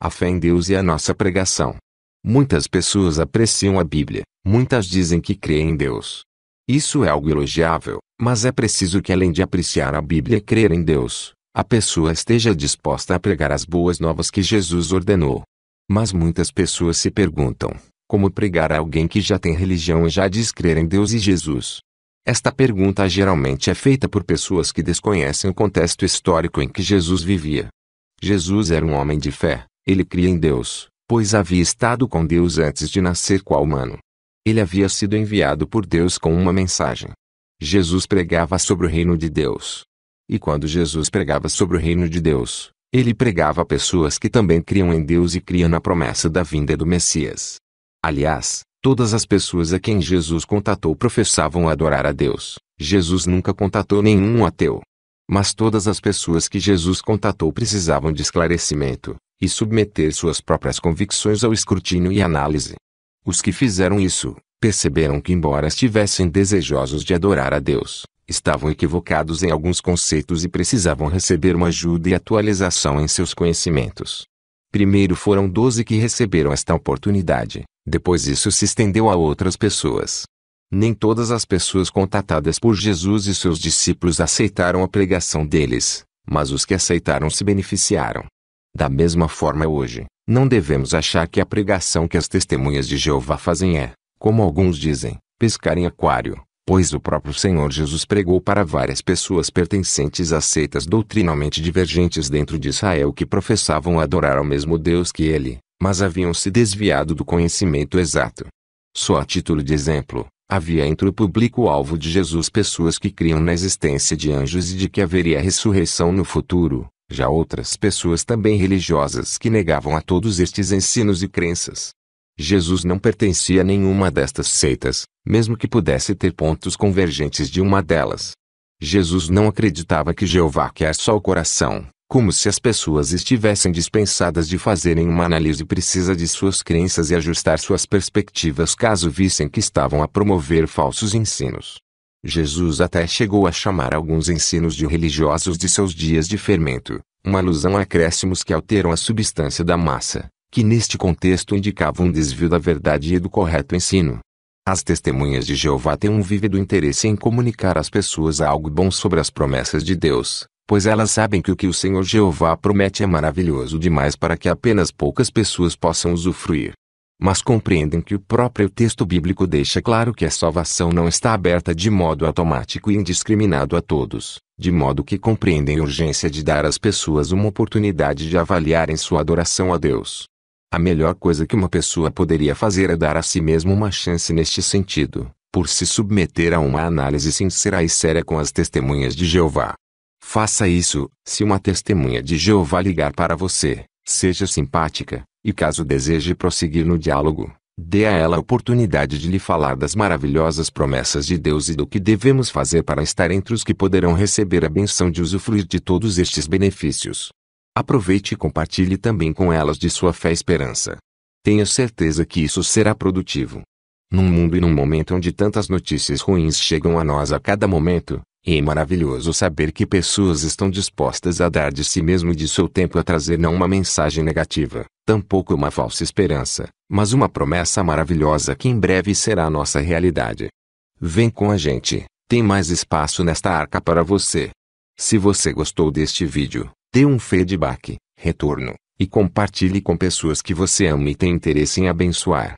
A fé em Deus e a nossa pregação. Muitas pessoas apreciam a Bíblia, muitas dizem que creem em Deus. Isso é algo elogiável, mas é preciso que além de apreciar a Bíblia e crer em Deus, a pessoa esteja disposta a pregar as boas novas que Jesus ordenou. Mas muitas pessoas se perguntam: como pregar a alguém que já tem religião e já diz crer em Deus e Jesus? Esta pergunta geralmente é feita por pessoas que desconhecem o contexto histórico em que Jesus vivia. Jesus era um homem de fé, ele cria em Deus, pois havia estado com Deus antes de nascer qual humano. Ele havia sido enviado por Deus com uma mensagem. Jesus pregava sobre o reino de Deus. E quando Jesus pregava sobre o reino de Deus, ele pregava a pessoas que também criam em Deus e criam na promessa da vinda do Messias. Aliás, todas as pessoas a quem Jesus contatou professavam adorar a Deus. Jesus nunca contatou nenhum ateu. Mas todas as pessoas que Jesus contatou precisavam de esclarecimento e submeter suas próprias convicções ao escrutínio e análise. Os que fizeram isso perceberam que, embora estivessem desejosos de adorar a Deus, estavam equivocados em alguns conceitos e precisavam receber uma ajuda e atualização em seus conhecimentos. Primeiro foram doze que receberam esta oportunidade, depois isso se estendeu a outras pessoas. Nem todas as pessoas contatadas por Jesus e seus discípulos aceitaram a pregação deles, mas os que aceitaram se beneficiaram. Da mesma forma hoje, não devemos achar que a pregação que as testemunhas de Jeová fazem é, como alguns dizem, pescar em aquário pois o próprio Senhor Jesus pregou para várias pessoas pertencentes a seitas doutrinalmente divergentes dentro de Israel que professavam adorar ao mesmo Deus que ele, mas haviam se desviado do conhecimento exato. Só a título de exemplo, havia entre o público-alvo de Jesus pessoas que criam na existência de anjos e de que haveria ressurreição no futuro, já outras pessoas também religiosas que negavam a todos estes ensinos e crenças. Jesus não pertencia a nenhuma destas seitas, mesmo que pudesse ter pontos convergentes de uma delas. Jesus não acreditava que Jeová quer é só o coração, como se as pessoas estivessem dispensadas de fazerem uma análise precisa de suas crenças e ajustar suas perspectivas caso vissem que estavam a promover falsos ensinos. Jesus até chegou a chamar alguns ensinos de religiosos de seus dias de fermento, uma alusão a acréscimos que alteram a substância da massa, que neste contexto indicava um desvio da verdade e do correto ensino. As testemunhas de Jeová têm um vívido interesse em comunicar às pessoas algo bom sobre as promessas de Deus, pois elas sabem que o que o Senhor Jeová promete é maravilhoso demais para que apenas poucas pessoas possam usufruir. Mas compreendem que o próprio texto bíblico deixa claro que a salvação não está aberta de modo automático e indiscriminado a todos, de modo que compreendem a urgência de dar às pessoas uma oportunidade de avaliarem sua adoração a Deus. A melhor coisa que uma pessoa poderia fazer é dar a si mesma uma chance neste sentido, por se submeter a uma análise sincera e séria com as testemunhas de Jeová. Faça isso, se uma testemunha de Jeová ligar para você, seja simpática, e caso deseje prosseguir no diálogo, dê a ela a oportunidade de lhe falar das maravilhosas promessas de Deus e do que devemos fazer para estar entre os que poderão receber a benção de usufruir de todos estes benefícios. Aproveite e compartilhe também com elas de sua fé e esperança. Tenha certeza que isso será produtivo. Num mundo e num momento onde tantas notícias ruins chegam a nós a cada momento, é maravilhoso saber que pessoas estão dispostas a dar de si mesmo e de seu tempo a trazer não uma mensagem negativa, tampouco uma falsa esperança, mas uma promessa maravilhosa que em breve será nossa realidade. Vem com a gente, tem mais espaço nesta arca para você. Se você gostou deste vídeo, Dê um feedback, retorno, e compartilhe com pessoas que você ama e tem interesse em abençoar.